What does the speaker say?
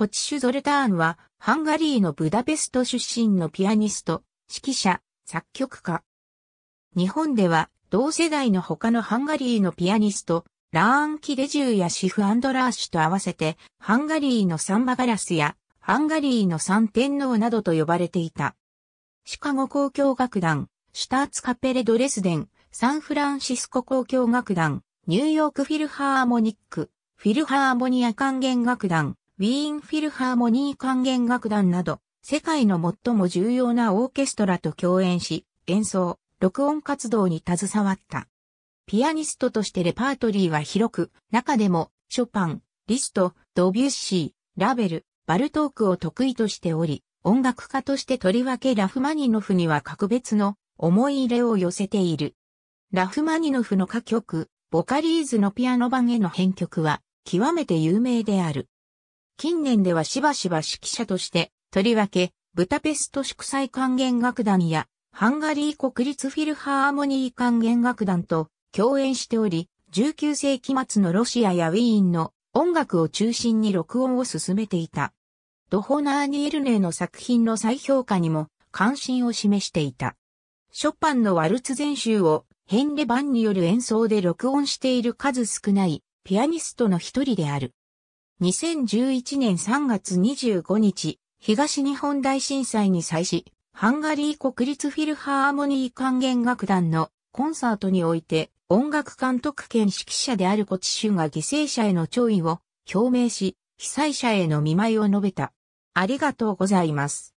コチシュ・ゾルターンは、ハンガリーのブダペスト出身のピアニスト、指揮者、作曲家。日本では、同世代の他のハンガリーのピアニスト、ラーン・キレジューやシフ・アンドラーシュと合わせて、ハンガリーのサンバガラスや、ハンガリーの三天皇などと呼ばれていた。シカゴ交響楽団、シュターツカペレ・ドレスデン、サンフランシスコ交響楽団、ニューヨークフィルハーモニック、フィルハーモニア管弦楽団、ウィーンフィルハーモニー管弦楽団など、世界の最も重要なオーケストラと共演し、演奏、録音活動に携わった。ピアニストとしてレパートリーは広く、中でも、ショパン、リスト、ドビュッシー、ラベル、バルトークを得意としており、音楽家としてとりわけラフマニノフには格別の思い入れを寄せている。ラフマニノフの歌曲、ボカリーズのピアノ版への編曲は、極めて有名である。近年ではしばしば指揮者として、とりわけ、ブタペスト祝祭管弦楽団や、ハンガリー国立フィルハーモニー管弦楽団と共演しており、19世紀末のロシアやウィーンの音楽を中心に録音を進めていた。ドホナーニエルネの作品の再評価にも関心を示していた。ショパンのワルツ全集をヘンレ・バンによる演奏で録音している数少ないピアニストの一人である。2011年3月25日、東日本大震災に際し、ハンガリー国立フィルハーモニー管弦楽団のコンサートにおいて、音楽監督兼指揮者であるコチシュが犠牲者への弔意を表明し、被災者への見舞いを述べた。ありがとうございます。